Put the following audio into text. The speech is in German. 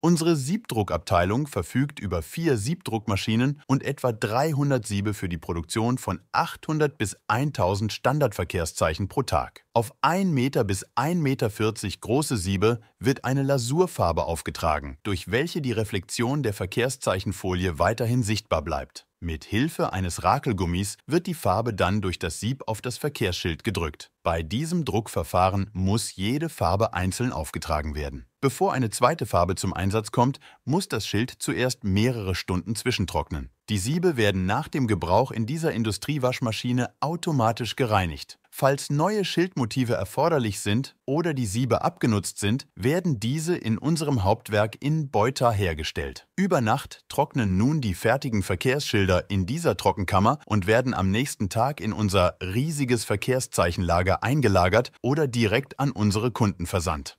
Unsere Siebdruckabteilung verfügt über vier Siebdruckmaschinen und etwa 300 Siebe für die Produktion von 800 bis 1000 Standardverkehrszeichen pro Tag. Auf 1 Meter bis 1,40 Meter große Siebe wird eine Lasurfarbe aufgetragen, durch welche die Reflexion der Verkehrszeichenfolie weiterhin sichtbar bleibt. Mit Hilfe eines Rakelgummis wird die Farbe dann durch das Sieb auf das Verkehrsschild gedrückt. Bei diesem Druckverfahren muss jede Farbe einzeln aufgetragen werden. Bevor eine zweite Farbe zum Einsatz kommt, muss das Schild zuerst mehrere Stunden zwischentrocknen. Die Siebe werden nach dem Gebrauch in dieser Industriewaschmaschine automatisch gereinigt. Falls neue Schildmotive erforderlich sind oder die Siebe abgenutzt sind, werden diese in unserem Hauptwerk in Beuta hergestellt. Über Nacht trocknen nun die fertigen Verkehrsschilder in dieser Trockenkammer und werden am nächsten Tag in unser riesiges Verkehrszeichenlager eingelagert oder direkt an unsere Kunden versandt.